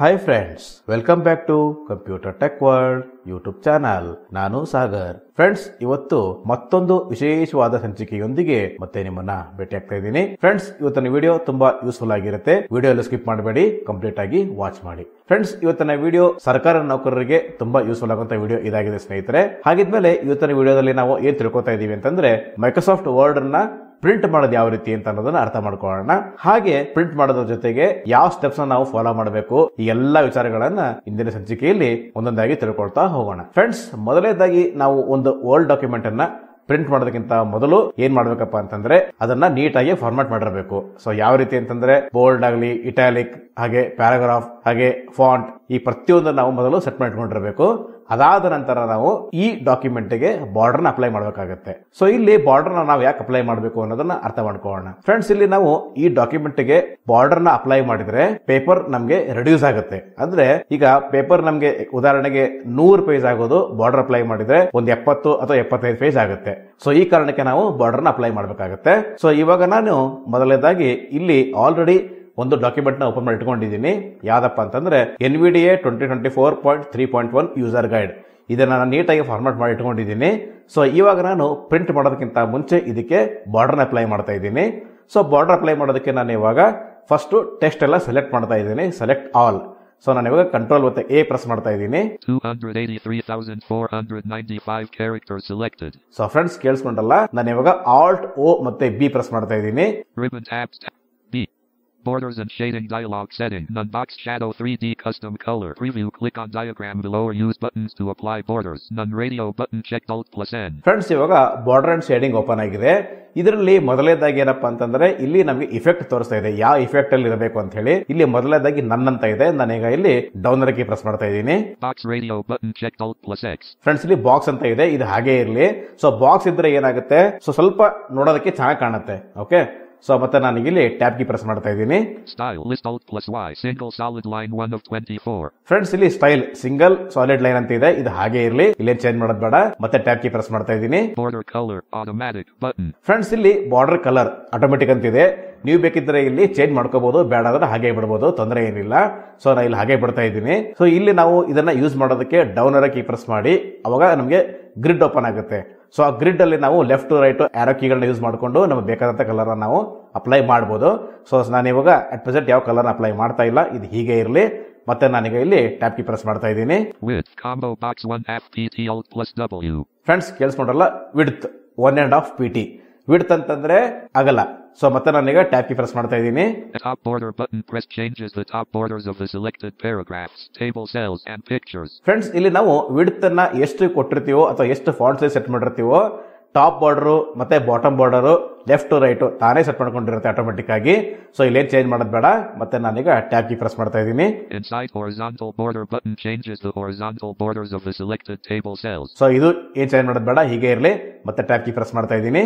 Hi friends welcome back to computer tech world YouTube channel ನಾನು Sagar friends ಇವತ್ತು ಮತ್ತೊಂದು ವಿಶೇಷವಾದ ಸಂಚಿಕೆಯೊಂದಿಗೆ ಮತ್ತೆ ನಿಮ್ಮನ್ನ ಭೇಟಿ ಆಗ್ತಾ ಇದ್ದೀನಿ ಫ್ರೆಂಡ್ಸ್ ಇವತ್ತಿನ ವಿಡಿಯೋ ತುಂಬಾ ಯೂಸ್ಫುಲ್ ಆಗಿರುತ್ತೆ ವಿಡಿಯೋ ಸ್ಕಿಪ್ ಮಾಡಬೇಡಿ ಕಂಪ್ಲೀಟ್ ಆಗಿ ವಾಚ್ ಮಾಡಿ ಫ್ರೆಂಡ್ಸ್ ಇವತ್ತಿನ ವಿಡಿಯೋ ಸರ್ಕಾರ ನೌಕರರಿಗೆ ತುಂಬಾ ಯೂಸ್ಫುಲ್ ಆಗುವಂತ ವಿಡಿಯೋ ಇದಾಗಿದೆ ಸ್ನೇಹಿತರೆ ಹಾಗಿದ್ಮೇಲೆ ಇವತ್ತಿನ ವಿಡಿಯೋದಲ್ಲಿ ನಾವು ಏನ್ ತಿಳ್ಕೊತಾ ಇದೀವಿ ಅಂತಂದ್ರೆ ಮೈಕ್ರೋಸಾಫ್ಟ್ ವರ್ಡ್ ಅನ್ನ ಪ್ರಿಂಟ್ ಮಾಡೋದು ಯಾವ ರೀತಿ ಅಂತ ಅನ್ನೋದನ್ನ ಅರ್ಥ ಮಾಡ್ಕೊಳ್ಳೋಣ ಹಾಗೆ ಪ್ರಿಂಟ್ ಮಾಡೋದ್ರ ಜೊತೆಗೆ ಯಾವ ಸ್ಟೆಪ್ಸ್ ನಾವು ಫಾಲೋ ಮಾಡಬೇಕು ಈ ಎಲ್ಲಾ ವಿಚಾರಗಳನ್ನ ಇಂದಿನ ಸಂಚಿಕೆಯಲ್ಲಿ ಒಂದೊಂದಾಗಿ ತಿಳ್ಕೊಳ್ತಾ ಹೋಗೋಣ ಫ್ರೆಂಡ್ಸ್ ಮೊದಲನೇದಾಗಿ ನಾವು ಒಂದು ಓಲ್ಡ್ ಡಾಕ್ಯುಮೆಂಟ್ ಅನ್ನ ಪ್ರಿಂಟ್ ಮಾಡೋದಕ್ಕಿಂತ ಮೊದಲು ಏನ್ ಮಾಡ್ಬೇಕಪ್ಪ ಅಂತಂದ್ರೆ ಅದನ್ನ ನೀಟಾಗಿ ಫಾರ್ಮ್ಯಾಟ್ ಮಾಡಿರಬೇಕು ಸೊ ಯಾವ ರೀತಿ ಅಂತಂದ್ರೆ ಬೋಲ್ಡ್ ಆಗಲಿ ಇಟಾಲಿಕ್ ಹಾಗೆ ಪ್ಯಾರಾಗ್ರಾಫ್ ಹಾಗೆ ಫಾಂಟ್ ಈ ಪ್ರತಿಯೊಂದನ್ನು ನಾವು ಮೊದಲು ಸೆಟ್ ಮಾಡ್ಕೊಂಡಿರಬೇಕು ಅದಾದ ನಂತರ ನಾವು ಈ ಬಾರ್ಡರ್ ಬಾರ್ಡರ್ನ ಅಪ್ಲೈ ಮಾಡಬೇಕಾಗುತ್ತೆ ಸೊ ಇಲ್ಲಿ ಬಾರ್ಡರ್ನ ನಾವು ಯಾಕೆ ಅಪ್ಲೈ ಮಾಡಬೇಕು ಅನ್ನೋದನ್ನ ಅರ್ಥ ಮಾಡ್ಕೊಳ್ಳೋಣ ಫ್ರೆಂಡ್ಸ್ ಇಲ್ಲಿ ನಾವು ಈ ಬಾರ್ಡರ್ ಬಾರ್ಡರ್ನ ಅಪ್ಲೈ ಮಾಡಿದ್ರೆ ಪೇಪರ್ ನಮಗೆ ರೆಡ್ಯೂಸ್ ಆಗುತ್ತೆ ಅಂದ್ರೆ ಈಗ ಪೇಪರ್ ನಮಗೆ ಉದಾಹರಣೆಗೆ ನೂರು ಪೇಜ್ ಆಗೋದು ಬಾರ್ಡರ್ ಅಪ್ಲೈ ಮಾಡಿದ್ರೆ ಒಂದು ಎಪ್ಪತ್ತು ಅಥವಾ ಎಪ್ಪತ್ತೈದು ಪೇಜ್ ಆಗುತ್ತೆ ಸೊ ಈ ಕಾರಣಕ್ಕೆ ನಾವು ಬಾರ್ಡರ್ನ ಅಪ್ಲೈ ಮಾಡಬೇಕಾಗುತ್ತೆ ಸೊ ಇವಾಗ ನಾನು ಮೊದಲನೇದಾಗಿ ಇಲ್ಲಿ ಆಲ್ರೆಡಿ ಒಂದು ಡಾಕ್ಯುಮೆಂಟ್ ನ ಓಪನ್ ಮಾಡಿ ಇಟ್ಕೊಂಡಿದ್ದೀನಿ ಯಾವ್ದಪ್ಪ ಅಂತಂದ್ರೆ N V D A twenty twenty four point three point one user guide ಇದನ್ನ ನಾನು ನೀಟಾಗಿ ಫಾರ್ಮ್ಯಾಟ್ ಮಾಡಿ ಇಟ್ಕೊಂಡಿದ್ದೀನಿ ಸೊ ಇವಾಗ ನಾನು ಪ್ರಿಂಟ್ ಮಾಡೋದಕ್ಕಿಂತ ಮುಂಚೆ ಇದಕ್ಕೆ ಬಾರ್ಡರ್ನ ಅಪ್ಲೈ ಮಾಡ್ತಾ ಇದ್ದೀನಿ ಸೊ ಬಾರ್ಡರ್ ಅಪ್ಲೈ ಮಾಡೋದಕ್ಕೆ ನಾನು ಇವಾಗ ಫಸ್ಟ್ ಟೆಕ್ಸ್ಟ್ ಎಲ್ಲ ಸೆಲೆಕ್ಟ್ ಮಾಡ್ತಾ ಇದ್ದೀನಿ ಸೆಲೆಕ್ಟ್ ಆಲ್ ಸೊ ನಾನು ಇವಾಗ ಕಂಟ್ರೋಲ್ ಮತ್ತೆ ಎ ಪ್ರೆಸ್ ಮಾಡ್ತಾ ಇದ್ದೀನಿ ಸೊ ಫ್ರೆಂಡ್ಸ್ ಕೇಳಿಸ್ಕೊಂಡಲ್ಲ ನಾನು ಇವಾಗ ಆಲ್ಟ್ ಓ ಮತ್ತೆ ಬಿ ಪ್ರೆಸ್ ಮಾಡ್ತಾ ಇದ್ದೀನಿ Borders and shading dialog setting. Unbox shadow 3D custom color. Preview. Click on diagram below or use buttons to apply borders. None radio button checked alt plus n. Friends ಇವಾಗ border and shading open ಆಗಿದೆ ಇದರಲ್ಲಿ ಮೊದಲನೇದಾಗಿ ಏನಪ್ಪಾ ಅಂತಂದ್ರೆ ಇಲ್ಲಿ ನಮಗೆ effect ತೋರಿಸ್ತಾ ಇದೆ ಯಾವ ಇಫೆಕ್ಟ್ ಅಲ್ಲಿ ಇರಬೇಕು ಅಂತ ಹೇಳಿ ಇಲ್ಲಿ ಮೊದಲನೇದಾಗಿ ನನ್ನಂತ ಇದೆ ನಾನೀಗ ಇಲ್ಲಿ ಡೌನರ್ ಕೀ ಪ್ರೆಸ್ ಮಾಡ್ತಾ ಇದ್ದೀನಿ box radio button check out plus X friends ಇಲ್ಲಿ ಬಾಕ್ಸ್ ಅಂತ ಇದೆ ಇದು ಹಾಗೆ ಇರಲಿ ಸೊ ಬಾಕ್ಸ್ ಇದ್ರೆ ಏನಾಗುತ್ತೆ ಸೊ ಸ್ವಲ್ಪ ನೋಡೋದಕ್ಕೆ ಚೆನ್ನಾಗಿ ಕಾಣುತ್ತೆ ಓಕೆ ಸೊ ಮತ್ತೆ ನಾನು ಇಲ್ಲಿ ಟ್ಯಾಬ್ ಕಿ ಪ್ರೆಸ್ ಮಾಡ್ತಾ ಇದ್ದೀನಿ ಫ್ರೆಂಡ್ಸ್ ಇಲ್ಲಿ ಸ್ಟೈಲ್ ಸಿಂಗಲ್ ಸಾಲಿಡ್ ಲೈನ್ ಅಂತ ಇದೆ ಇದು ಹಾಗೆ ಇರಲಿ ಇಲ್ಲಿ ಚೇಂಜ್ ಮಾಡೋದ್ ಬೇಡ ಮತ್ತೆ ಟ್ಯಾಬ್ ಕಿ ಪ್ರೆಸ್ ಮಾಡ್ತಾ ಇದ್ದೀನಿ ಫ್ರೆಂಡ್ಸ್ ಇಲ್ಲಿ ಬಾರ್ಡರ್ ಕಲರ್ ಆಟೋಮೆಟಿಕ್ ಅಂತ ಇದೆ ನೀವು ಬೇಕಿದ್ರೆ ಇಲ್ಲಿ ಚೇಂಜ್ ಮಾಡ್ಕೋಬಹುದು ಬೇಡ ಅಂದ್ರೆ ಹಾಗೆ ಬಿಡಬಹುದು ತೊಂದರೆ ಏನಿಲ್ಲ ಸೊ ನಾ ಇಲ್ಲಿ ಹಾಗೆ ಬಿಡ್ತಾ ಇದ್ದೀನಿ ಸೊ ಇಲ್ಲಿ ನಾವು ಇದನ್ನ ಯೂಸ್ ಮಾಡೋದಕ್ಕೆ ಡೌನ್ ಕೀ ಪ್ರೆಸ್ ಮಾಡಿ ಅವಾಗ ನಮಗೆ ಗ್ರಿಡ್ ಓಪನ್ ಆಗುತ್ತೆ ಸೊ ಆ ಗ್ರಿಡ್ ಅಲ್ಲಿ ನಾವು ಲೆಫ್ಟ್ ಟು ರೈಟ್ ಕೀಗಳನ್ನ ಯೂಸ್ ಮಾಡಿಕೊಂಡು ನಮಗೆ ಬೇಕಾದಂತ ಕಲರ್ ನಾವು ಅಪ್ಲೈ ಮಾಡ್ಬೋದು ಸೊ ನಾನು ಇವಾಗ ಅಟ್ ಪ್ರೆಸೆಂಟ್ ಯಾವ ಕಲರ್ ಅಪ್ಲೈ ಮಾಡ್ತಾ ಇಲ್ಲ ಇದು ಹೀಗೆ ಇರಲಿ ಮತ್ತೆ ನಾನೀಗ ಇಲ್ಲಿ ಟ್ಯಾಪ್ ಕಿ ಪ್ರೆಸ್ ಮಾಡ್ತಾ ಇದ್ದೀನಿ ಫ್ರೆಂಡ್ಸ್ ಕೇಳಿಸ್ಕೊಂಡ್ರಲ್ಲ width one and half P T width ಅಂತಂದ್ರೆ ಆಗಲ್ಲ ಸೊ ಮತ್ತೆ ನಾನೀಗ ಟ್ಯಾಬ್ ಕಿ ಪ್ರೆಸ್ ಮಾಡ್ತಾ ಇದ್ದೀನಿ top border button press changes the top borders of the selected paragraphs table cells and pictures friends ಇಲ್ಲಿ ನಾವು ವಿಡ್ತ್ ಅನ್ನ ಎಷ್ಟು ಕೊಟ್ಟಿರ್ತೀವೋ ಅಥವಾ ಎಷ್ಟು ಫಾಂಟ್ ಸೈಜ್ ಸೆಟ್ ಮಾಡಿರ್ತೀವೋ ಟಾಪ್ ಬಾರ್ಡರ್ ಮತ್ತೆ bottom border left to right ತಾನೇ ಸೆಟ್ ಮಾಡ್ಕೊಂಡಿರುತ್ತೆ ಆಟೋಮೆಟಿಕ್ ಆಗಿ ಸೊ ಇಲ್ಲೇನು ಚೇಂಜ್ ಮಾಡೋದು ಬೇಡ ಮತ್ತೆ ನಾನೀಗ ಟ್ಯಾಪ್ ಕಿ ಪ್ರೆಸ್ ಮಾಡ್ತಾ ಇದ್ದೀನಿ ಸೊ ಇದು ಏನ್ ಚೇಂಜ್ ಮಾಡೋದು ಬೇಡ ಹೀಗೆ ಇರಲಿ ಮತ್ತೆ ಟ್ಯಾಬ್ ಕಿ ಪ್ರೆಸ್ ಮಾಡ್ತಾ ಇದ್ದೀನಿ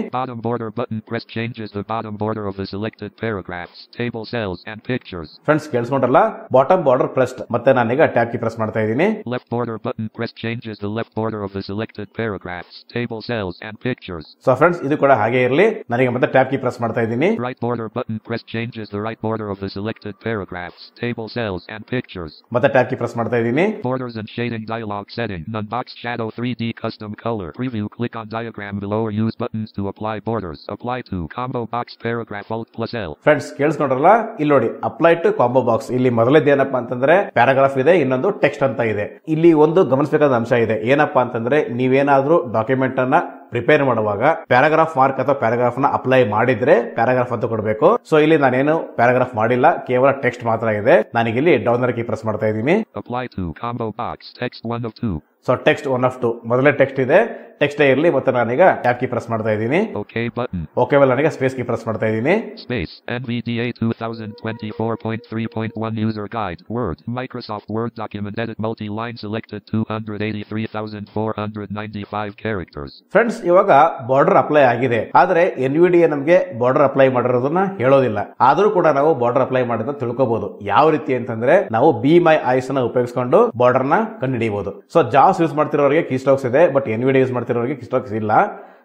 ಫ್ರೆಂಡ್ಸ್ ಕೇಳಿಸ್ಕೊಂಡ್ರಲ್ಲ ಬಾಟಮ್ ಬಾರ್ಡರ್ ಪ್ರೆಸ್ ಮತ್ತೆ ನಾನೀಗ ಟ್ಯಾಪ್ ಕಿ ಪ್ರೆಸ್ ಮಾಡ್ತಾ ಇದ್ದೀನಿ left border button press changes the left border of the selected paragraphs table cells and pictures so friends ಇದು ಕೂಡ ಹಾಗೆ ಇರಲಿ ನನಗೆ ಅಂತ ಟ್ಯಾಬ್ ಕಿ ಪ್ರೆಸ್ ಮಾಡ್ತಾ ಇದ್ದೀನಿ right border button press changes the right border of the selected paragraphs table cells and pictures ಮತ್ತೆ tab key press ಮಾಡ್ತಾ ಇದ್ದೀನಿ borders and shading dialog setting none box shadow 3D custom colour preview click on diagram below or use buttons to apply borders apply to combo box paragraph alt plus L friends ಕೇಳಿಸ್ಕೊಂಡ್ರಲ್ಲ ಇಲ್ಲಿ ನೋಡಿ apply to combo box ಇಲ್ಲಿ ಏನಪ್ಪ ಅಂತಂದ್ರೆ paragraph ಇದೆ ಇನ್ನೊಂದು text ಅಂತ ಇದೆ ಇಲ್ಲಿ ಒಂದು ಗಮನಿಸಬೇಕಾದ ಅಂಶ ಇದೆ ಏನಪ್ಪಾ ಅಂತಂದ್ರೆ ನೀವೇನಾದ್ರೂ ಡಾಕ್ಯುಮೆಂಟ್ ಅನ್ನ ಪ್ರಿಪೇರ್ ಮಾಡುವಾಗ ಪ್ಯಾರಾಗ್ರಾಫ್ ಮಾರ್ಕ್ ಅಥವಾ ಪ್ಯಾರಾಗ್ರಾಫ್ ನ ಅಪ್ಲೈ ಮಾಡಿದ್ರೆ ಪ್ಯಾರಾಗ್ರಾಫ್ ಅಂತ ಕೊಡಬೇಕು ಸೊ ಇಲ್ಲಿ ನಾನೇನು ಪ್ಯಾರಾಗ್ರಾಫ್ ಮಾಡಿಲ್ಲ ಕೇವಲ ಟೆಕ್ಸ್ಟ್ ಮಾತ್ರ ಇದೆ ನಾನೀಗ ಇಲ್ಲಿ ಡೌನ್ ಕೀ ಪ್ರೆಸ್ ಮಾಡ್ತಾ ಇದ್ದೀನಿ so text one of two ಮೊದಲೇ ಟೆಕ್ಸ್ಟ್ ಇದೆ ಟೆಕ್ಸ್ಟ್ ಇರಲಿ ಮತ್ತೆ ನಾನೀಗ ಟ್ಯಾಬ್ ಕಿ ಪ್ರೆಸ್ ಮಾಡ್ತಾ ಇದ್ದೀನಿ ಓಕೆ ಮೇಲೆ ನನಗೆ ಸ್ಪೇಸ್ ಕಿ ಪ್ರೆಸ್ ಮಾಡ್ತಾ ಇದ್ದೀನಿ space NVDA 2024.3.1 user guide word Microsoft Word document edit multi line selected 283,495 characters friends ಇವಾಗ ಬಾರ್ಡರ್ ಅಪ್ಲೈ ಆಗಿದೆ ಆದರೆ ಎ ನಮಗೆ ಬಾರ್ಡರ್ ಅಪ್ಲೈ ಮಾಡಿರೋದನ್ನ ಹೇಳೋದಿಲ್ಲ ಆದರೂ ಕೂಡ ನಾವು ಬಾರ್ಡರ್ ಅಪ್ಲೈ ಮಾಡಿದ ತಿಳ್ಕೋಬಹುದು ಯಾವ ರೀತಿ ಅಂತಂದ್ರೆ ನಾವು ಬಿ ಮೈ ಐಸ್ ನ ಉಪಯೋಗಿಸಿಕೊಂಡು ಬಾರ್ಡರ್ ನ ಕಂಡುಹಿಡಿಯಬಹುದು ಸೊ ಜಾಸ್ತಿ ಜಾಸ್ ಯೂಸ್ ಮಾಡ್ತಿರೋರಿಗೆ ಕೀ ಸ್ಟಾಕ್ಸ್ ಇದೆ ಬಟ್ ಎನ್ ವಿಡಿಯೋ ಯೂಸ್ ಮಾಡ್ತಿರೋರಿಗೆ ಕೀ ಇಲ್ಲ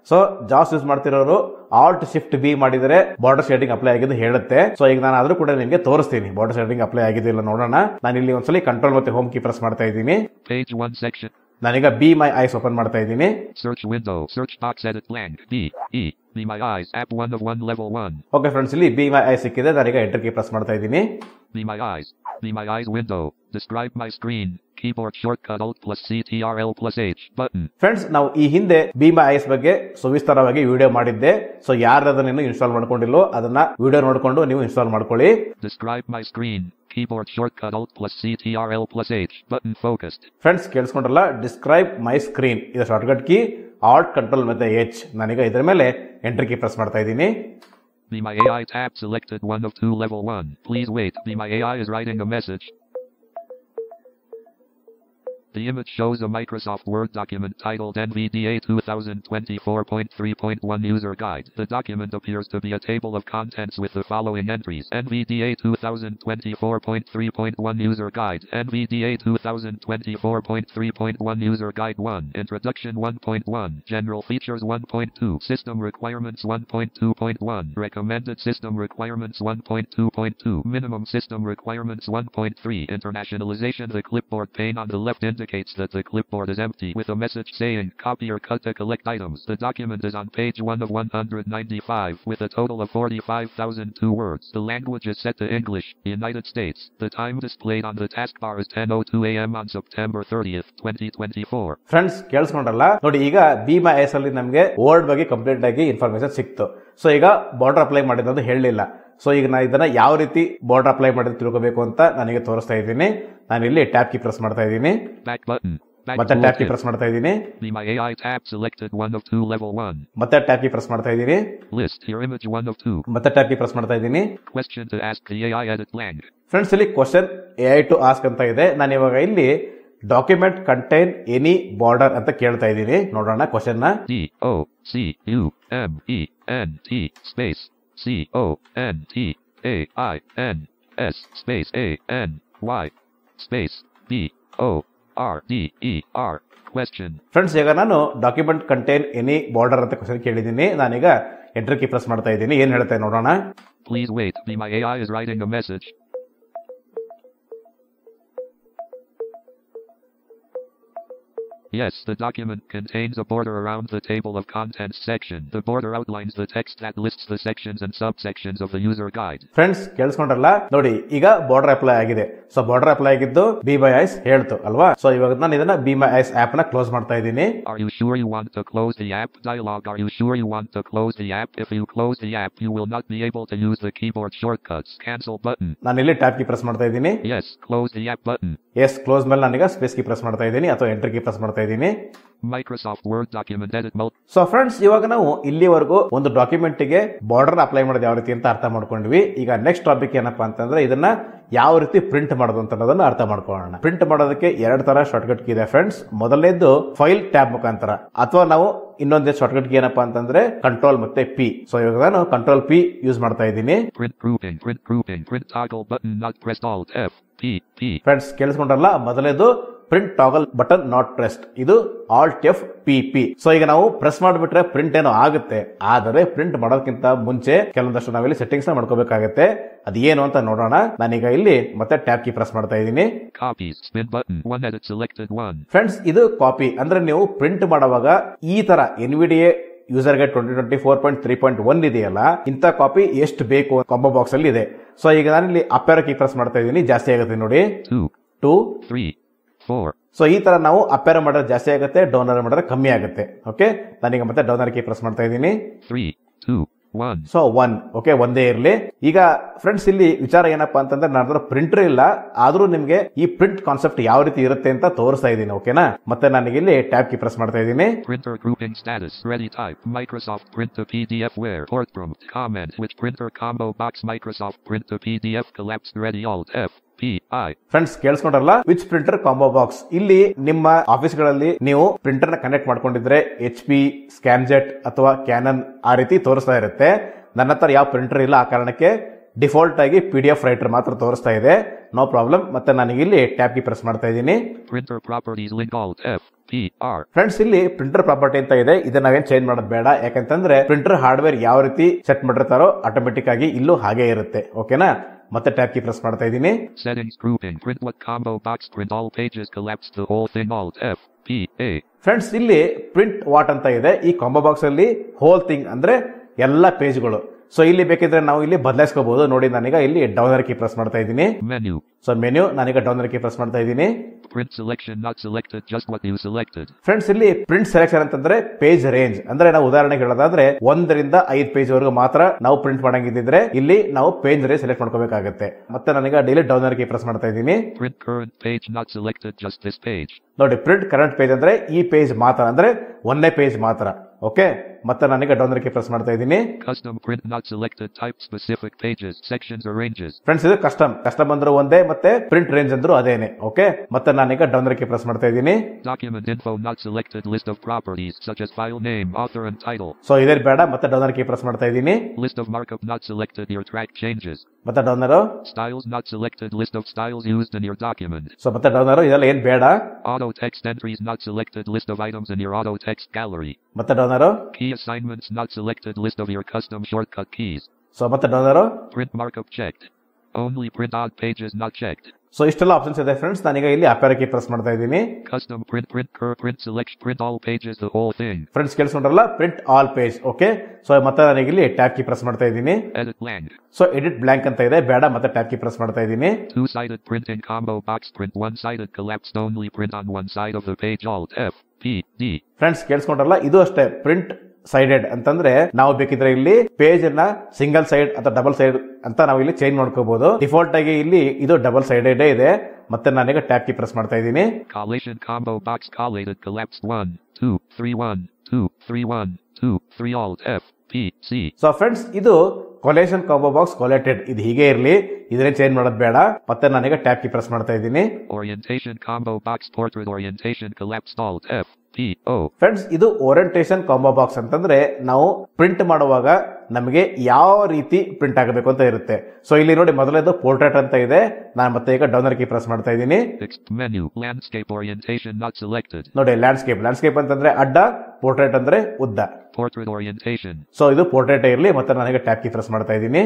ಸೊ ಜಾಸ್ ಯೂಸ್ ಮಾಡ್ತಿರೋರು ಆಲ್ಟ್ ಶಿಫ್ಟ್ ಬಿ ಮಾಡಿದರೆ ಬಾರ್ಡರ್ ಶೇಡಿಂಗ್ ಅಪ್ಲೈ ಆಗಿದೆ ಹೇಳುತ್ತೆ ಸೊ ಈಗ ನಾನು ಆದ್ರೂ ಕೂಡ ನಿಮಗೆ ತೋರಿಸ್ತೀನಿ ಬಾರ್ಡರ್ ಶೇಡಿಂಗ್ ಅಪ್ಲೈ ಆಗಿದೆ ಇಲ್ಲ ನೋಡೋಣ ನಾನು ಇಲ್ಲಿ ಒಂದ್ಸಲಿ ಕಂಟ್ರೋಲ್ ಮತ್ತೆ ಹೋಮ್ ಕೀ ಪ್ರೆಸ್ ಮಾಡ್ತಾ ಇದ್ದೀನಿ ನಾನೀಗ ಬಿ ಮೈ ಐಸ್ ಓಪನ್ ಮಾಡ್ತಾ ಇದ್ದೀನಿ search window search box edit land B E Be My Eyes app 1 of 1 level 1 okay friends ಇಲ್ಲಿ ಬಿ ಮೈ ಐಸ್ ಸಿಕ್ಕಿದೆ ನಾನೀಗ ಎಂಟರ್ ಕೀ ಪ್ರೆಸ್ ಮಾಡ್ತಾ ಇದ್ದೀನಿ Be My Eyes Be My Eyes window describe my screen keyboard shortcut alt plus C T R L plus H button friends ನಾವು ಈ ಹಿಂದೆ B My ice ಬಗ್ಗೆ ಸುವಿಸ್ತಾರವಾಗಿ video ಮಾಡಿದ್ದೆ so ಯಾರು ಅದನ್ನ install ಮಾಡ್ಕೊಂಡಿಲ್ಲೋ ಅದನ್ನ ವಿಡಿಯೋ ನೋಡ್ಕೊಂಡು ನೀವು ಇನ್ಸ್ಟಾಲ್ ಮಾಡ್ಕೊಳ್ಳಿ describe my screen keyboard shortcut alt plus ctrl plus h button focused friends kids control describe my screen either shortcut key alt control with the h naniga idar mele enter key press martta idini be my ai tab selected one of two level one please wait The my ai is writing a message the image shows a Microsoft Word document titled NVDA 2024.3.1 User Guide. The document appears to be a table of contents with the following entries. NVDA 2024.3.1 User Guide. NVDA 2024.3.1 User Guide 1. Introduction 1.1. General Features 1.2. System Requirements 1.2.1. Recommended System Requirements 1.2.2. Minimum System Requirements 1.3. Internationalization The clipboard pane on the left indicates indicates that the clipboard is empty with a message saying copy or cut to collect items. The document is on page 1 of 195 with a total of 45,002 words. The language is set to English, United States. The time displayed on the taskbar is 10.02 a.m. on September 30th, 2024. Friends, ಕೇಳಿಸ್ಕೊಂಡ್ರಲ್ಲ ನೋಡಿ ಈಗ Bima S ಅಲ್ಲಿ ನಮಗೆ word ಬಗ್ಗೆ complete ಆಗಿ information ಸಿಕ್ತು so ಈಗ border apply ಮಾಡಿದ್ದು ಹೇಳಲಿಲ್ಲ ಸೊ ಈಗ ನಾನು ಇದನ್ನ ಯಾವ ರೀತಿ ಬಾರ್ಡರ್ ಅಪ್ಲೈ ಮಾಡಿದ ತಿಳ್ಕೋಬೇಕು ಅಂತ ನನಗೆ ತೋರಿಸ್ತಾ ಇದ್ದೀನಿ ನಾನು ಇಲ್ಲಿ ಟ್ಯಾಪ್ ಕಿ ಪ್ರೆಸ್ ಮಾಡ್ತಾ ಇದ್ದೀನಿ ಮತ್ತೆ ಟ್ಯಾಪ್ ಕಿ ಪ್ರೆಸ್ ಮಾಡ್ತಾ ಇದ್ದೀನಿ ಮತ್ತೆ ಟ್ಯಾಪ್ ಕಿ ಪ್ರೆಸ್ ಮಾಡ್ತಾ ಇದ್ದೀನಿ ಮತ್ತೆ ಟ್ಯಾಪ್ ಕಿ ಪ್ರೆಸ್ ಮಾಡ್ತಾ ಇದ್ದೀನಿ ಆಸ್ಕ್ ಫ್ರೆಂಡ್ಸ್ ಇಲ್ಲಿ ಕ್ವೆಶ್ಚನ್ ಎ ಟು ಆಸ್ಕ್ ಅಂತ ಇದೆ ನಾನು ಇವಾಗ ಇಲ್ಲಿ ಡಾಕ್ಯುಮೆಂಟ್ ಕಂಟೈನ್ ಎನಿ ಬಾರ್ಡರ್ ಅಂತ ಕೇಳ್ತಾ ಇದ್ದೀನಿ ನೋಡೋಣ question space C O A I N S space A N Y space B O R D E R friends ಈಗ ನಾನು ಡಾಕ್ಯುಮೆಂಟ್ ಕಂಟೇನ್ ಎನಿ ಬಾರ್ಡರ್ ಅಂತ ಕ್ವಶನ್ ಕೇಳಿದ್ದೀನಿ ನಾನೀಗ ಎಂಟರ್ ಕಿ ಪ್ರೆಸ್ ಮಾಡ್ತಾ ಇದ್ದೀನಿ ಏನ್ ಹೇಳ್ತಾ ನೋಡೋಣ please wait my message Yes, the document contains a border around the table of contents section. The border outlines the text that lists the sections and subsections of the user guide. Friends, ಕೇಳಿಸ್ಕೊಂಡ್ರಲ್ಲ ನೋಡಿ ಈಗ border apply ಆಗಿದೆ so border apply ಆಗಿದ್ದು Be My Eyes ಹೇಳ್ತು ಅಲ್ವಾ so ಇವಾಗ ನಾನು ಇದನ್ನ ಬಿ ಮೈ ಐಸ್ ಆಪ್ ನ ಕ್ಲೋಸ್ ಮಾಡ್ತಾ ಇದ್ದೀನಿ Are you sure you want to close the app? Dialog. Are you sure you want to close the app? If you close the app, you will not be able to use the keyboard shortcuts. Cancel button. ನಾನು ಇಲ್ಲಿ tap ಕಿ press ಮಾಡ್ತಾ ಇದ್ದೀನಿ Yes, close the app button. Yes close ಮೇಲೆ ನಾನೀಗ space key press ಮಾಡ್ತಾ ಇದ್ದೀನಿ ಅಥವಾ entry key press ಮಾಡ್ತಾ ಇದ್ದೀನಿ Microsoft Word document so friends ಇವಾಗ ನಾವು ಇಲ್ಲಿವರೆಗೂ ಒಂದು ಡಾಕ್ಯುಮೆಂಟ್ ಗೆ ಬಾರ್ಡರ್ ಅಪ್ಲೈ ಮಾಡೋದು ಯಾವ ರೀತಿ ಅಂತ ಅರ್ಥ ಮಾಡ್ಕೊಂಡ್ವಿ ಈಗ ನೆಕ್ಸ್ಟ್ ಟಾಪಿಕ್ ಏನಪ್ಪಾ ಅಂತಂದ್ರೆ ಇದನ್ನ ಯಾವ ರೀತಿ ಪ್ರಿಂಟ್ ಮಾಡೋದು ಅಂತ ಅನ್ನೋದನ್ನ ಅರ್ಥ ಮಾಡ್ಕೊಳ್ಳೋಣ ಪ್ರಿಂಟ್ ಮಾಡೋದಕ್ಕೆ ಎರಡು ತರ ಶಾರ್ಟ್ಕಟ್ ಕೀ ಇದೆ ಫ್ರೆಂಡ್ಸ್ ಮೊದಲನೇದು ಫೈಲ್ ಟ್ಯಾಬ್ ಮುಖಾಂತರ ಅಥವಾ ನಾವು ಇನ್ನೊಂದೇ ಶಾರ್ಟ್ಕಟ್ ಕೀ ಏನಪ್ಪಾ ಅಂತಂದ್ರೆ ಕಂಟ್ರೋಲ್ ಮತ್ತೆ ಪಿ ಸೊ ಇವಾಗ ನಾನು ಕಂಟ್ರೋಲ್ ಪಿ ಯೂಸ್ ಮಾಡ್ತಾ ಇದ್ದೀನಿ ಫ್ರೆಂಡ್ಸ್ ಕೇಳಿಸ್ಕೊಂಡ್ರಲ್ಲ ಮೊದಲೇದು print toggle button not pressed ಇದು alt F P P so ಈಗ ನಾವು ಪ್ರೆಸ್ ಮಾಡಿಬಿಟ್ರೆ ಪ್ರಿಂಟ್ ಏನೋ ಆಗುತ್ತೆ ಆದರೆ ಪ್ರಿಂಟ್ ಮಾಡೋದಕ್ಕಿಂತ ಮುಂಚೆ ಕೆಲವೊಂದಷ್ಟು ನಾವಿಲ್ಲಿ ಸೆಟ್ಟಿಂಗ್ಸ್ ನ ಮಾಡ್ಕೋಬೇಕಾಗುತ್ತೆ ಅದು ಏನು ಅಂತ ನೋಡೋಣ ನಾನೀಗ ಇಲ್ಲಿ ಮತ್ತೆ ಟ್ಯಾಪ್ ಕಿ ಪ್ರೆಸ್ ಮಾಡ್ತಾ ಇದ್ದೀನಿ ಫ್ರೆಂಡ್ಸ್ ಇದು ಕಾಪಿ ಅಂದ್ರೆ ನೀವು ಪ್ರಿಂಟ್ ಮಾಡುವಾಗ ಈ ತರ ಎನ್ ಯೂಸರ್ಗೆ twenty twenty four point three point one ಇದೆಯಲ್ಲ ಇಂಥ ಕಾಪಿ ಎಷ್ಟು ಬೇಕು ಕಾಂಬೋ ಬಾಕ್ಸ್ ಅಲ್ಲಿ ಇದೆ ಸೊ ಈಗ ನಾನು ಇಲ್ಲಿ ಅಪೇರೋ ಕೀ ಪ್ರೆಸ್ ಮಾಡ್ತಾ ಇದ್ದೀನಿ ಜಾಸ್ತಿ ಆಗುತ್ತೆ ನೋಡಿ ಟೂ ತ್ರೀ ಫೋರ್ ಸೊ ಈ ತರ ನಾವು ಅಪ್ಯಾರ ಮಾಡಿದ್ರೆ ಜಾಸ್ತಿ ಆಗುತ್ತೆ ಡೋನರ್ ಮಾಡಿದ್ರೆ ಕಮ್ಮಿ ಆಗುತ್ತೆ ಓಕೆ ನಾನೀಗ ಮತ್ತೆ ಡೋನರ್ ಕೀ ಪ್ರೆಸ್ ಮಾಡ್ತಾ ಇದ್ದೀನಿ ಸೊ ಒನ್ ಓಕೆ ಒಂದೇ ಇರಲಿ ಈಗ ಫ್ರೆಂಡ್ಸ್ ಇಲ್ಲಿ ವಿಚಾರ ಏನಪ್ಪಾ ಅಂತಂದ್ರೆ ನನ್ನ ಹತ್ರ ಪ್ರಿಂಟರ್ ಇಲ್ಲ ಆದ್ರೂ ನಿಮ್ಗೆ ಈ ಪ್ರಿಂಟ್ ಕಾನ್ಸೆಪ್ಟ್ ಯಾವ ರೀತಿ ಇರುತ್ತೆ ಅಂತ ತೋರಿಸ್ತಾ ಇದ್ದೀನಿ ಓಕೆನಾ ಮತ್ತೆ ನನಗೆ ಇಲ್ಲಿ ಟ್ಯಾಬ್ ಕಿ ಪ್ರೆಸ್ ಮಾಡ್ತಾ ಇದ್ದೀನಿ printer grouping status ready type Microsoft print PDF where forth prompt comment with printer combo box Microsoft print PDF collapse ready all F friends ಕೇಳಿಸ್ಕೊಂಡ್ರಲ್ಲ ವಿಚ್ ಪ್ರಿಂಟರ್ ಕಾಂಬೋ ಬಾಕ್ಸ್ ಇಲ್ಲಿ ನಿಮ್ಮ office ಗಳಲ್ಲಿ ನೀವು printer ನ connect ಮಾಡ್ಕೊಂಡಿದ್ರೆ H P ScanJet ಅಥವಾ Canon ಆ ರೀತಿ ತೋರಿಸ್ತಾ ಇರುತ್ತೆ ನನ್ನ ಹತ್ರ ಯಾವ ಪ್ರಿಂಟರ್ ಇಲ್ಲ ಆ ಕಾರಣಕ್ಕೆ ಡಿಫಾಲ್ಟ್ ಆಗಿ ಪಿ ಡಿ ಎಫ್ ರೈಟರ್ ಮಾತ್ರ ತೋರಿಸ್ತಾ ಇದೆ ನೋ ಪ್ರಾಬ್ಲಮ್ ಮತ್ತೆ ನನಗೆ ಇಲ್ಲಿ ಟ್ಯಾಬ್ ಗೆ ಪ್ರೆಸ್ ಮಾಡ್ತಾ ಇದ್ದೀನಿ ಫ್ರೆಂಡ್ಸ್ ಇಲ್ಲಿ ಪ್ರಿಂಟರ್ ಪ್ರಾಪರ್ಟಿ ಅಂತ ಇದೆ ಇದನ್ನ ನಾವೇನ್ ಚೇಂಜ್ ಮಾಡೋದು ಬೇಡ ಯಾಕಂತಂದ್ರೆ ಪ್ರಿಂಟರ್ ಹಾರ್ಡ್ವೇರ್ ಯಾವ ರೀತಿ ಸೆಟ್ ಮಾಡಿರ್ತಾರೋ ಆಟೋಮೆಟಿಕ್ ಆಗಿ ಇಲ್ಲೂ ಹಾಗೆ ಇರುತ್ತೆ ಓಕೆನಾ ಮತ್ತೆ ಟ್ಯಾಪ್ ಕೀ ಪ್ರೆಸ್ ಮಾಡ್ತಾ ಇದ್ದೀನಿ settings grouping print look combo box print all pages collapse the whole thing alt F P A friends ಇಲ್ಲಿ ಪ್ರಿಂಟ್ ವಾಟ್ ಅಂತ ಇದೆ ಈ ಕಾಂಬೋ ಬಾಕ್ಸ್ ಅಲ್ಲಿ ಹೋಲ್ ಥಿಂಗ್ ಅಂದ್ರೆ ಎಲ್ಲ ಪೇಜ್ಗಳು ಸೊ ಇಲ್ಲಿ ಬೇಕಿದ್ರೆ ನಾವು ಇಲ್ಲಿ ಬದಲಾಯಿಸ್ಕೋಬಹುದು ನೋಡಿ ನಾನೀಗ ಇಲ್ಲಿ ಡೌನರ್ ಕೀ ಪ್ರೆಸ್ ಮಾಡ್ತಾ ಇದ್ದೀನಿ ಸೊ ಮೆನ್ಯೂ ನಾನೀಗ ಡೌನರ್ ಕೀ ಪ್ರೆಸ್ ಮಾಡ್ತಾ ಇದ್ದೀನಿ ಫ್ರೆಂಡ್ಸ್ ಇಲ್ಲಿ ಪ್ರಿಂಟ್ ಸೆಲೆಕ್ಷನ್ ಅಂತಂದ್ರೆ ಪೇಜ್ ರೇಂಜ್ ಅಂದ್ರೆ ನಾವು ಉದಾಹರಣೆಗೆ ಹೇಳೋದಾದ್ರೆ ಒಂದರಿಂದ ಐದು ಪೇಜ್ ವರ್ಗ ಮಾತ್ರ ನಾವು ಪ್ರಿಂಟ್ ಮಾಡಂಗಿದ್ರೆ ಇಲ್ಲಿ ನಾವು ಪೇಜ್ ರೇಂಜ್ ಸೆಲೆಕ್ಟ್ ಮಾಡ್ಕೋಬೇಕಾಗುತ್ತೆ ಮತ್ತೆ ನನಗೆ ಡೈಲಿ ಡೌನರ್ ಕೀ ಪ್ರೆಸ್ ಮಾಡ್ತಾ ಇದ್ದೀನಿ ನೋಡಿ ಪ್ರಿಂಟ್ ಕರೆಂಟ್ ಪೇಜ್ ಅಂದ್ರೆ ಈ ಪೇಜ್ ಮಾತ್ರ ಅಂದ್ರೆ ಒಂದೇ ಪೇಜ್ ಮಾತ್ರ ಓಕೆ ಮತ್ತೆ ನನಗೆ ಅಡ್ಡೊಂದರಕ್ಕೆ ಪ್ರೆಸ್ ಮಾಡ್ತಾ ಇದ್ದೀನಿ ಫ್ರೆಂಡ್ಸ್ ಇದು ಕಸ್ಟಮ್ ಕಸ್ಟಮ್ ಅಂದ್ರೆ ಒಂದೇ ಮತ್ತೆ ಪ್ರಿಂಟ್ ರೇಂಜ್ ಅಂದ್ರು ಅದೇನೆ ಓಕೆ ಮತ್ತೆ ನಾನೀಗ ಡೌನ್ರಕ್ಕೆ ಪ್ರೆಸ್ ಮಾಡ್ತಾ ಇದ್ದೀನಿ document info not selected list of properties such as file name author and title so ಇದೇ ಬೇಡ ಮತ್ತೆ ಡೌನ್ರಕ್ಕೆ ಪ್ರೆಸ್ ಮಾಡ್ತಾ ಇದ್ದೀನಿ list of markup not selected your track changes ಮತ್ತೆ down arrow styles not selected list of styles used in your document so ಮತ್ತೆ down arrow ಇದೆಲ್ಲ ಏನ್ ಬೇಡ auto text entries not selected list of items in your auto text gallery ಮತ್ತೆ down arrow key assignments not selected list of your custom shortcut keys. So ಮತ್ತೆ down arrow Print markup checked. Only print out pages not checked. So ಇಷ್ಟೆಲ್ಲ print print cur print select print all pages the whole thing. Friends ಕೇಳಿಸ್ಕೊಂಡ್ರಲ್ಲ print all page Edit blank. So edit blank ಅಂತ ಇದೆ Two sided print in combo box print one sided collapsed only print on one side of the page all F P D. Sided ಅಂತಂದ್ರೆ ನಾವು ಬೇಕಿದ್ರೆ ಇಲ್ಲಿ page ಅನ್ನ single side ಅಥವಾ double side ಅಂತ ನಾವು ಇಲ್ಲಿ ಚೇಂಜ್ ಮಾಡ್ಕೋಬಹುದು ಡಿಫಾಲ್ಟ್ ಆಗಿ ಇಲ್ಲಿ ಇದು ಡಬಲ್ ಸೈಡೆಡ್ ಇದೆ ಮತ್ತೆ ನಾನೀಗ ಟ್ಯಾಬ್ ಕಿ ಪ್ರೆಸ್ ಮಾಡ್ತಾ ಇದ್ದೀನಿ ಸೊ ಫ್ರೆಂಡ್ಸ್ ಇದು ಕೊಲೇಷನ್ ಕಾಂಬೋ ಬಾಕ್ಸ್ ಕೊಲೆಟೆಡ್ ಇದು ಹೀಗೆ ಇರಲಿ ಇದನ್ನೇ ಚೇಂಜ್ ಮಾಡೋದು ಬೇಡ ಮತ್ತೆ ನಾನೀಗ ಟ್ಯಾಬ್ ಕಿ ಪ್ರೆಸ್ ಮಾಡ್ತಾ ಇದ್ದೀನಿ ಫ್ರೆಂಡ್ಸ್ ಇದು ಓರಿಯಂಟೇಷನ್ ಕಾಂಬೋ ಬಾಕ್ಸ್ ಅಂತಂದ್ರೆ ನಾವು ಪ್ರಿಂಟ್ ಮಾಡುವಾಗ ನಮಗೆ ಯಾವ ರೀತಿ ಪ್ರಿಂಟ್ ಆಗಬೇಕು ಅಂತ ಇರುತ್ತೆ ಸೊ ಇಲ್ಲಿ ನೋಡಿ ಮೊದಲೇದು ಪೋರ್ಟ್ರೇಟ್ ಅಂತ ಇದೆ ನಾನು ಮತ್ತೆ ಈಗ ಡೌನರ್ ಕಿ ಪ್ರೆಸ್ ಮಾಡ್ತಾ ಇದ್ದೀನಿ ನೋಡಿ ಲ್ಯಾಂಡ್ಸ್ಕೇಪ್ ಲ್ಯಾಂಡ್ಸ್ಕೇಪ್ ಅಂತಂದ್ರೆ ಅಡ್ಡ ಪೋರ್ಟ್ರೇಟ್ ಅಂದ್ರೆ ಉದ್ದ ಸೊ ಇದು ಪೋರ್ಟ್ರೇಟ್ ಇರಲಿ ಮತ್ತೆ ನನಗೆ ಟ್ಯಾಪ್ ಕಿ ಪ್ರೆಸ್ ಮಾಡ್ತಾ ಇದ್ದೀನಿ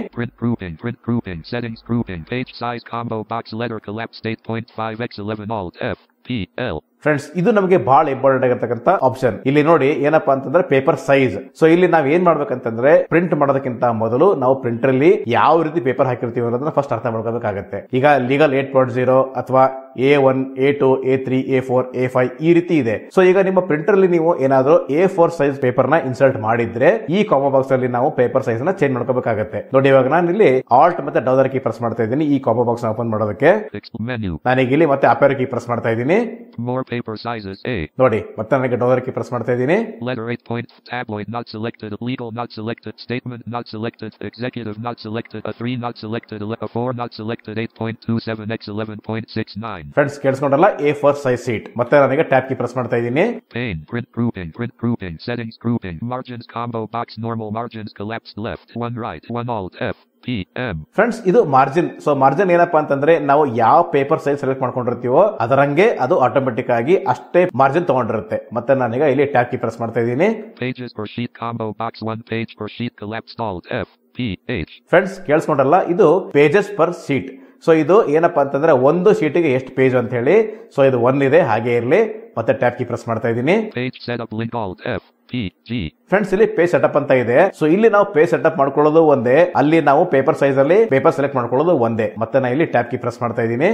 settings combo box letter state point five X L friends ಇದು ನಮಗೆ ಬಹಳ ಇಂಪಾರ್ಟೆಂಟ್ ಆಗಿರ್ತಕ್ಕಂಥ ಆಪ್ಷನ್ ಇಲ್ಲಿ ನೋಡಿ ಏನಪ್ಪಾ ಅಂತಂದ್ರೆ ಪೇಪರ್ ಸೈಜ್ ಸೊ ಇಲ್ಲಿ ನಾವ್ ಏನ್ ಮಾಡ್ಬೇಕಂತಂದ್ರೆ ಪ್ರಿಂಟ್ ಮಾಡೋದಕ್ಕಿಂತ ಮೊದಲು ನಾವು ಪ್ರಿಂಟರ್ ಅಲ್ಲಿ ಯಾವ ರೀತಿ ಪೇಪರ್ ಹಾಕಿರ್ತೀವಿ ಅನ್ನೋದನ್ನ ಫಸ್ಟ್ ಅರ್ಥ ಮಾಡ್ಕೋಬೇಕಾಗತ್ತೆ ಈಗ ಲೀಗಲ್ ಏಟ್ ಪಾಯಿಂಟ್ ಜೀರೋ ಅಥವಾ A one A two A three A four A five ಈ ರೀತಿ ಇದೆ ಸೊ ಈಗ ನಿಮ್ಮ ಪ್ರಿಂಟರ್ ಅಲ್ಲಿ ನೀವು ಏನಾದ್ರು ಎ ಫೋರ್ ಸೈಜ್ ಪೇಪರ್ ನ ಇನ್ಸರ್ಟ್ ಮಾಡಿದ್ರೆ ಈ ಕಾಮ ಬಾಕ್ಸ್ ಅಲ್ಲಿ ನಾವು ಪೇಪರ್ ಸೈಜ್ ನ ಚೇಂಜ್ ಮಾಡ್ಕೋಬೇಕಾಗತ್ತೆ ನೋಡಿ ಇವಾಗ ನಾನು ಇಲ್ಲಿ ಆಲ್ಟ್ ಮತ್ತೆ ಡೌದರ್ ಕೀ ಪ್ರೆಸ್ ಮಾಡ್ತಾ ಇದ್ದೀನಿ ಈ ಕಾಮ ಬಾಕ್ಸ್ ನ ಓಪನ್ ಮಾಡೋದಕ್ಕೆ ನಾನೀಗ ಇಲ್ಲಿ ಮತ್ತೆ ಅಪೇರ್ ಕೀ ಪ್ರೆಸ್ ಮಾಡ್ತಾ ಇದ್ದೀನಿ paper sizes A. ನೋಡಿ ಮತ್ತೆ ನನಗೆ ಡಾಲರ್ ಕೀ ಪ್ರೆಸ್ ಮಾಡ್ತಾ ಇದ್ದೀನಿ letter 8 point tabloid not selected legal not selected statement not selected executive not selected a 3 not selected a 4 not selected 8.27 x 11.69 friends ಕೇಳಿಸ್ಕೊಂಡಲ್ಲ A4 size sheet ಮತ್ತೆ ನನಗೆ tab key press ಮಾಡ್ತಾ ಇದ್ದೀನಿ pain print grouping print grouping settings grouping margins combo box normal margins collapse left one right one all F friends ಇದು margin so margin ಏನಪ್ಪಾ ಅಂತಂದ್ರೆ ನಾವು ಯಾವ ಪೇಪರ್ ಸೈಜ್ ಸೆಲೆಕ್ಟ್ ಮಾಡ್ಕೊಂಡಿರ್ತೀವೋ ಅದರಂಗೆ ಅದು ಆಟೋಮೆಟಿಕ್ ಆಗಿ ಅಷ್ಟೇ ಮಾರ್ಜಿನ್ ತಗೊಂಡಿರುತ್ತೆ ಮತ್ತೆ ನಾನೀಗ ಇಲ್ಲಿ ಟ್ಯಾಬ್ ಕಿ ಪ್ರೆಸ್ ಮಾಡ್ತಾ ಇದ್ದೀನಿ ಫ್ರೆಂಡ್ಸ್ ಕೇಳಿಸ್ಕೊಂಡ್ರಲ್ಲ ಇದು ಪೇಜಸ್ ಪರ್ ಶೀಟ್ ಸೊ ಇದು ಏನಪ್ಪಾ ಅಂತಂದ್ರೆ ಒಂದು ಶೀಟಿಗೆ ಎಷ್ಟು ಪೇಜ್ ಅಂತ ಹೇಳಿ ಸೊ ಇದು ಒಂದಿದೆ ಹಾಗೆ ಇರಲಿ ಮತ್ತೆ ಟ್ಯಾಬ್ ಕಿ ಪ್ರೆಸ್ ಮಾಡ್ತಾ ಇದ್ದೀನಿ ಫ್ರೆಂಡ್ಸ್ ಇಲ್ಲಿ ಪೇ ಸೆಟಪ್ ಅಂತ ಇದೆ ಸೊ ಇಲ್ಲಿ ನಾವು ಪೇ ಸೆಟಪ್ ಮಾಡ್ಕೊಳ್ಳೋದು ಒಂದೇ ಅಲ್ಲಿ ನಾವು ಪೇಪರ್ ಸೈಜ್ ಅಲ್ಲಿ ಪೇಪರ್ ಸೆಲೆಕ್ಟ್ ಮಾಡ್ಕೊಳ್ಳೋದು ಒಂದೇ ಮತ್ತೆ ನಾ ಇಲ್ಲಿ ಟ್ಯಾಪ್ ಕಿ ಪ್ರೆಸ್ ಮಾಡ್ತಾ ಇದ್ದೀನಿ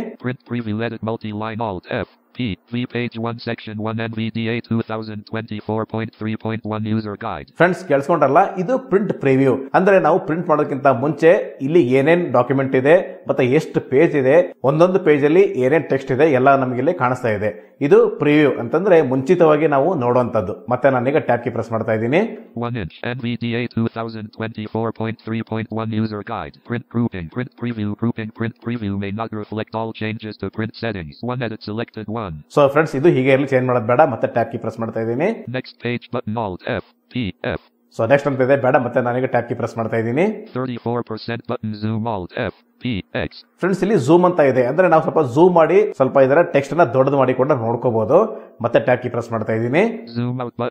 P. V. Page 1 Section 1 NVDA 2024.3.1 User Guide. Friends ಕೇಳಿಸ್ಕೊಂಡ್ರಲ್ಲ ಇದು ಪ್ರಿಂಟ್ ಪ್ರಿವ್ಯೂ ಅಂದ್ರೆ ನಾವು ಪ್ರಿಂಟ್ ಮಾಡೋದಕ್ಕಿಂತ ಮುಂಚೆ ಇಲ್ಲಿ ಏನೇನ್ ಡಾಕ್ಯುಮೆಂಟ್ ಇದೆ ಮತ್ತೆ ಎಷ್ಟು ಪೇಜ್ ಇದೆ ಒಂದೊಂದು ಪೇಜ್ ಅಲ್ಲಿ ಏನೇನ್ ಟೆಕ್ಸ್ಟ್ ಇದೆ ಎಲ್ಲ ನಮಗೆ ಇಲ್ಲಿ ಕಾಣಿಸ್ತಾ ಇದೆ ಇದು ಪ್ರಿವ್ಯೂ ಅಂತಂದ್ರೆ ಮುಂಚಿತವಾಗಿ ನಾವು ನೋಡುವಂತದ್ದು ಮತ್ತೆ ನಾನೀಗ ಟ್ಯಾಬ್ ಕಿ ಪ್ರೆಸ್ ಮಾಡ್ತಾ ಇದ್ದೀನಿ one inch NVDA 2024.3.1 User Guide Print Grouping Print Preview Grouping Print Preview may not reflect all changes to print settings. One edit selected one done. So friends ಇದು ಹೀಗೆ ಇರಲಿ ಚೇಂಜ್ ಮಾಡೋದು ಬೇಡ ಮತ್ತೆ tap key press ಮಾಡ್ತಾ ಇದ್ದೀನಿ Next page button Alt F P F. So next ಅಂತ ಇದೆ ಬೇಡ ಮತ್ತೆ ನಾನೀಗ ಟ್ಯಾಪ್ ಕಿ ಪ್ರೆಸ್ ಮಾಡ್ತಾ ಇದ್ದೀನಿ 34% button zoom Alt F P X. Friends ಇಲ್ಲಿ ಝೂಮ್ ಅಂತ ಇದೆ ಅಂದ್ರೆ ನಾವು ಸ್ವಲ್ಪ ಝೂಮ್ ಮಾಡಿ ಸ್ವಲ್ಪ ಇದರ ಟೆಕ್ಸ್ಟ್ ನ ದೊಡ್ಡದು ಮಾಡಿಕೊಂಡು ನೋಡ್ಕೋಬಹುದು ಮತ್ತೆ ಟ್ಯಾಪ್ ಕಿ ಪ್ರೆಸ್ ಮಾಡ್ತಾ ಇದ್ದೀನಿ Zoom out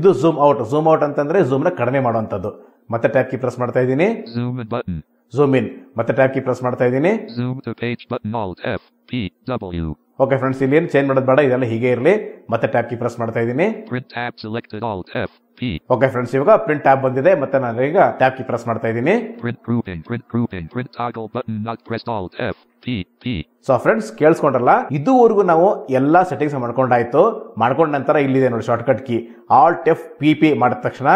ಇದು ಝೂಮ್ ಔಟ್ ಝೂಮ್ ಔಟ್ ಅಂತಂದ್ರೆ ಝೂಮ್ ನ ಕಡಿಮೆ ಮಾಡುವಂತದ್ದು ಮತ್ತೆ ಟ್ಯಾಪ್ ಕಿ ಪ್ರೆಸ್ ಮಾಡ್ತಾ ಇದ್ದೀನಿ ಝೂಮ್ ಇನ್ ಮತ್ತೆ ಟ್ಯಾಪ್ ಕಿ ಪ್ರೆಸ್ ಮಾಡ್ತಾ ಇದ್ದೀನಿ two page button F P okay friends ಇಲ್ಲಿ ಏನು ಚೇಂಜ್ ಮಾಡೋದು ಬೇಡ ಇದೆಲ್ಲ ಹೀಗೆ ಇರಲಿ ಮತ್ತೆ ಟ್ಯಾಬ್ ಕಿ ಪ್ರೆಸ್ ಮಾಡ್ತಾ ಇದ್ದೀನಿ ಓಕೆ ಫ್ರೆಂಡ್ಸ್ ಇವಾಗ ಪ್ರಿಂಟ್ ಟ್ಯಾಬ್ ಬಂದಿದೆ ಮತ್ತೆ ನಾನು ಈಗ ಟ್ಯಾಬ್ ಕಿ ಪ್ರೆಸ್ ಮಾಡ್ತಾ ಇದ್ದೀನಿ ಸೊ ಫ್ರೆಂಡ್ಸ್ ಕೇಳಿಸ್ಕೊಂಡ್ರಲ್ಲ ಇದುವರೆಗೂ ನಾವು ಎಲ್ಲಾ ಸೆಟ್ಟಿಂಗ್ಸ್ ಮಾಡ್ಕೊಂಡಾಯ್ತು ಮಾಡ್ಕೊಂಡ ನಂತರ ಇಲ್ಲಿದೆ ನೋಡಿ shortcut key alt F P P ಮಾಡಿದ ತಕ್ಷಣ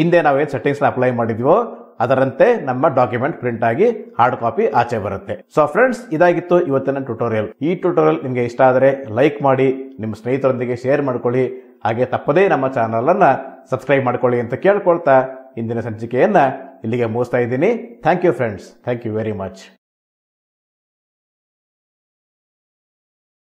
ಹಿಂದೆ ನಾವೇನು ಸೆಟ್ಟಿಂಗ್ಸ್ ಅಪ್ಲೈ ಮಾಡಿದ್ವೋ ಅದರಂತೆ ನಮ್ಮ ಡಾಕ್ಯುಮೆಂಟ್ ಪ್ರಿಂಟ್ ಆಗಿ ಹಾರ್ಡ್ ಕಾಪಿ ಆಚೆ ಬರುತ್ತೆ ಸೊ ಫ್ರೆಂಡ್ಸ್ ಇದಾಗಿತ್ತು ಇವತ್ತಿನ ಟ್ಯುಟೋರಿಯಲ್ ಈ ಟ್ಯುಟೋರಿಯಲ್ ನಿಮಗೆ ಇಷ್ಟ ಆದರೆ ಲೈಕ್ ಮಾಡಿ ನಿಮ್ಮ ಸ್ನೇಹಿತರೊಂದಿಗೆ ಶೇರ್ ಮಾಡ್ಕೊಳ್ಳಿ ಹಾಗೆ ತಪ್ಪದೇ ನಮ್ಮ ಚಾನಲ್ ಅನ್ನ ಸಬ್ಸ್ಕ್ರೈಬ್ ಮಾಡ್ಕೊಳ್ಳಿ ಅಂತ ಕೇಳ್ಕೊಳ್ತಾ ಇಂದಿನ ಸಂಚಿಕೆಯನ್ನ ಇಲ್ಲಿಗೆ ಮುಗಿಸ್ತಾ ಇದ್ದೀನಿ thank you friends thank you very much